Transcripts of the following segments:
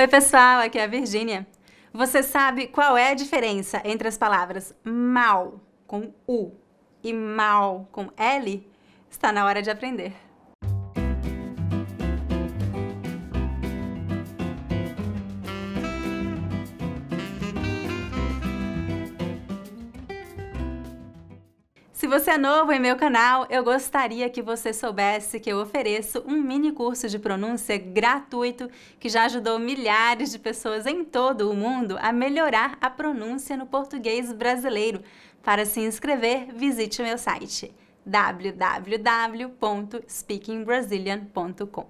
Oi, pessoal, aqui é a Virgínia. Você sabe qual é a diferença entre as palavras mal com U e mal com L? Está na hora de aprender. Se você é novo em meu canal, eu gostaria que você soubesse que eu ofereço um mini curso de pronúncia gratuito que já ajudou milhares de pessoas em todo o mundo a melhorar a pronúncia no português brasileiro. Para se inscrever, visite o meu site www.speakingbrasilian.com.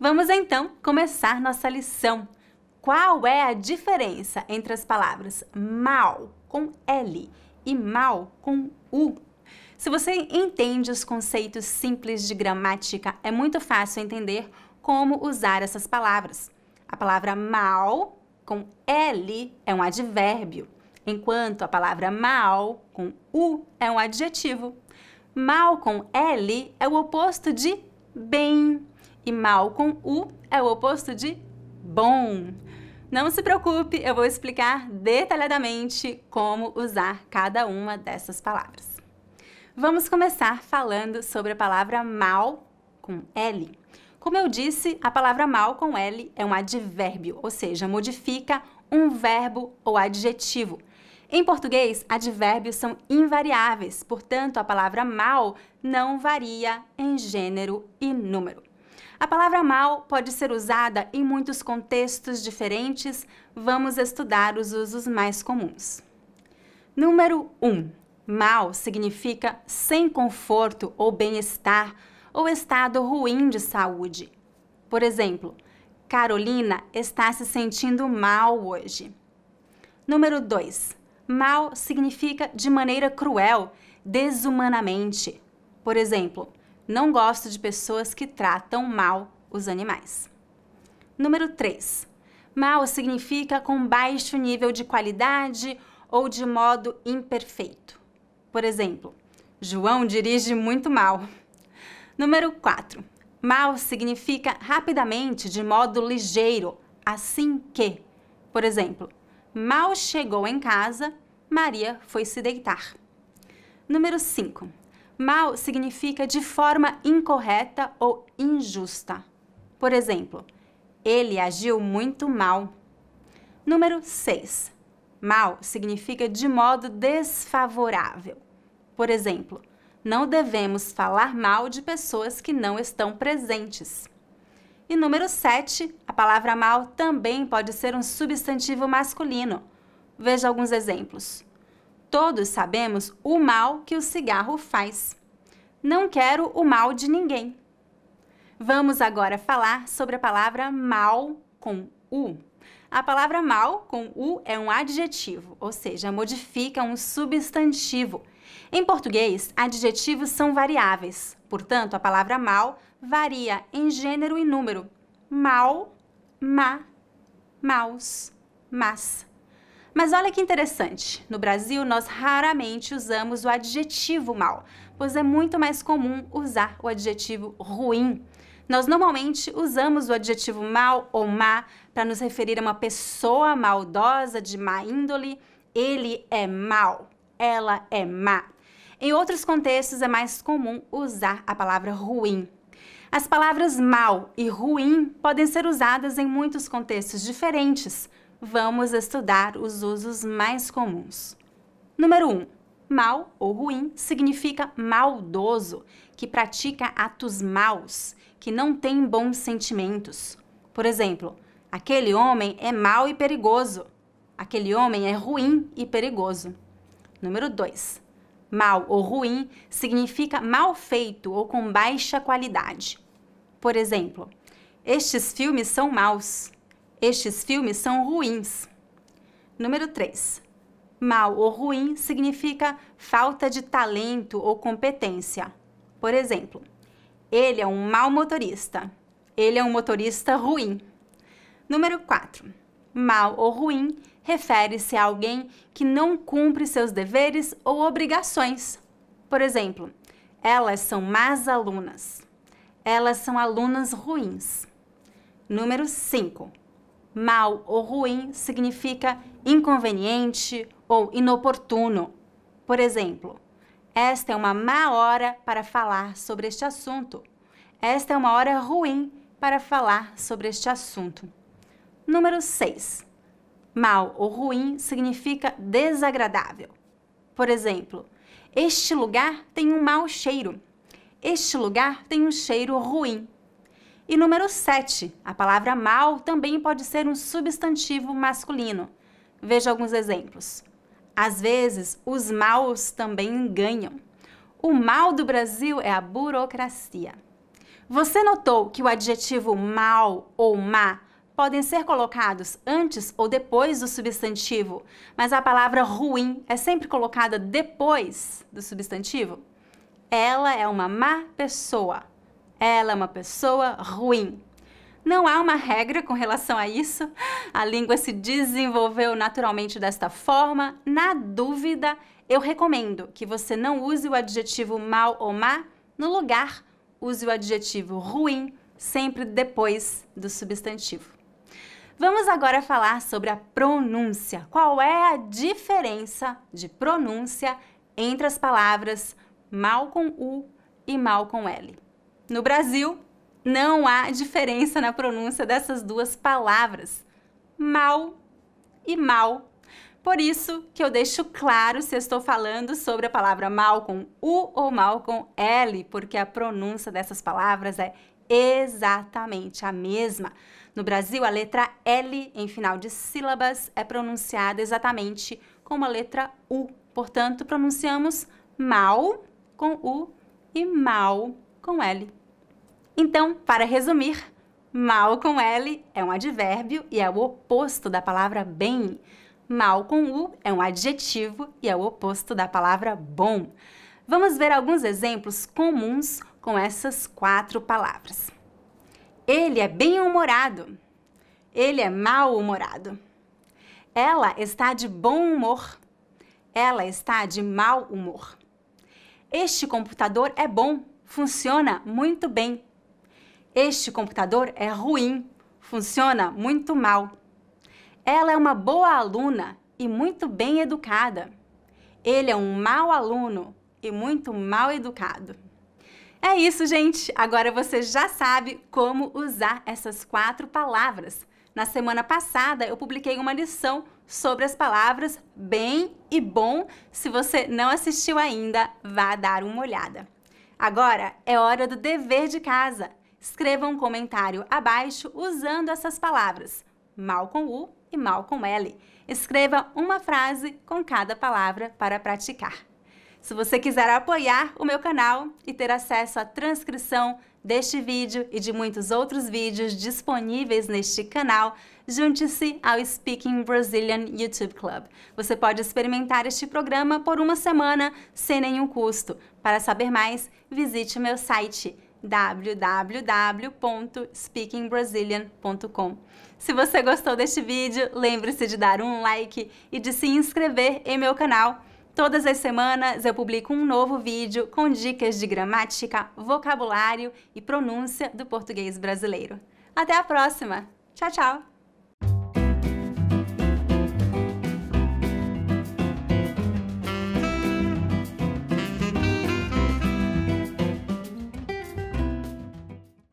Vamos então começar nossa lição. Qual é a diferença entre as palavras mal com L e mal com U se você entende os conceitos simples de gramática, é muito fácil entender como usar essas palavras. A palavra mal com L é um advérbio, enquanto a palavra mal com U é um adjetivo. Mal com L é o oposto de bem e mal com U é o oposto de bom. Não se preocupe, eu vou explicar detalhadamente como usar cada uma dessas palavras. Vamos começar falando sobre a palavra mal com L. Como eu disse, a palavra mal com L é um advérbio, ou seja, modifica um verbo ou adjetivo. Em português, advérbios são invariáveis, portanto, a palavra mal não varia em gênero e número. A palavra mal pode ser usada em muitos contextos diferentes, vamos estudar os usos mais comuns. Número 1. Um, Mal significa sem conforto ou bem-estar ou estado ruim de saúde. Por exemplo, Carolina está se sentindo mal hoje. Número 2. Mal significa de maneira cruel, desumanamente. Por exemplo, não gosto de pessoas que tratam mal os animais. Número 3. Mal significa com baixo nível de qualidade ou de modo imperfeito por exemplo, João dirige muito mal. Número 4. Mal significa rapidamente, de modo ligeiro, assim que. Por exemplo, mal chegou em casa, Maria foi se deitar. Número 5. Mal significa de forma incorreta ou injusta. Por exemplo, ele agiu muito mal. Número 6. Mal significa de modo desfavorável. Por exemplo, não devemos falar mal de pessoas que não estão presentes. E número 7, a palavra mal também pode ser um substantivo masculino. Veja alguns exemplos. Todos sabemos o mal que o cigarro faz. Não quero o mal de ninguém. Vamos agora falar sobre a palavra mal com u. A palavra mal com u é um adjetivo, ou seja, modifica um substantivo em português, adjetivos são variáveis, portanto, a palavra mal varia em gênero e número. Mal, má, maus, mas. Mas olha que interessante, no Brasil nós raramente usamos o adjetivo mal, pois é muito mais comum usar o adjetivo ruim. Nós normalmente usamos o adjetivo mal ou má para nos referir a uma pessoa maldosa de má índole. Ele é mal ela é má. Em outros contextos, é mais comum usar a palavra ruim. As palavras mal e ruim podem ser usadas em muitos contextos diferentes. Vamos estudar os usos mais comuns. Número 1. Um, mal ou ruim significa maldoso, que pratica atos maus, que não tem bons sentimentos. Por exemplo, aquele homem é mau e perigoso. Aquele homem é ruim e perigoso. Número 2. Mal ou ruim significa mal feito ou com baixa qualidade. Por exemplo, estes filmes são maus. Estes filmes são ruins. Número 3. Mal ou ruim significa falta de talento ou competência. Por exemplo, ele é um mau motorista. Ele é um motorista ruim. Número 4. Mal ou ruim refere-se a alguém que não cumpre seus deveres ou obrigações. Por exemplo, elas são más alunas. Elas são alunas ruins. Número 5. Mal ou ruim significa inconveniente ou inoportuno. Por exemplo, esta é uma má hora para falar sobre este assunto. Esta é uma hora ruim para falar sobre este assunto. Número 6 mal ou ruim significa desagradável. Por exemplo, este lugar tem um mau cheiro. Este lugar tem um cheiro ruim. E número 7, a palavra mal também pode ser um substantivo masculino. Veja alguns exemplos. Às vezes, os maus também ganham. O mal do Brasil é a burocracia. Você notou que o adjetivo mal ou má podem ser colocados antes ou depois do substantivo, mas a palavra ruim é sempre colocada depois do substantivo? Ela é uma má pessoa. Ela é uma pessoa ruim. Não há uma regra com relação a isso. A língua se desenvolveu naturalmente desta forma. Na dúvida, eu recomendo que você não use o adjetivo mal ou má no lugar, use o adjetivo ruim sempre depois do substantivo. Vamos agora falar sobre a pronúncia. Qual é a diferença de pronúncia entre as palavras mal com U e mal com L? No Brasil, não há diferença na pronúncia dessas duas palavras, mal e mal. Por isso que eu deixo claro se estou falando sobre a palavra mal com U ou mal com L, porque a pronúncia dessas palavras é exatamente a mesma. No Brasil, a letra L em final de sílabas é pronunciada exatamente como a letra U. Portanto, pronunciamos mal com U e mal com L. Então, para resumir, mal com L é um advérbio e é o oposto da palavra bem. Mal com U é um adjetivo e é o oposto da palavra bom. Vamos ver alguns exemplos comuns com essas quatro palavras. Ele é bem-humorado. Ele é mal-humorado. Ela está de bom humor. Ela está de mau humor. Este computador é bom, funciona muito bem. Este computador é ruim, funciona muito mal. Ela é uma boa aluna e muito bem educada. Ele é um mau aluno e muito mal educado. É isso, gente! Agora você já sabe como usar essas quatro palavras. Na semana passada eu publiquei uma lição sobre as palavras bem e bom. Se você não assistiu ainda, vá dar uma olhada. Agora é hora do dever de casa. Escreva um comentário abaixo usando essas palavras: mal com U e mal com L. Escreva uma frase com cada palavra para praticar. Se você quiser apoiar o meu canal e ter acesso à transcrição deste vídeo e de muitos outros vídeos disponíveis neste canal, junte-se ao Speaking Brazilian YouTube Club. Você pode experimentar este programa por uma semana sem nenhum custo. Para saber mais, visite meu site www.speakingbrazilian.com. Se você gostou deste vídeo, lembre-se de dar um like e de se inscrever em meu canal. Todas as semanas eu publico um novo vídeo com dicas de gramática, vocabulário e pronúncia do português brasileiro. Até a próxima! Tchau, tchau!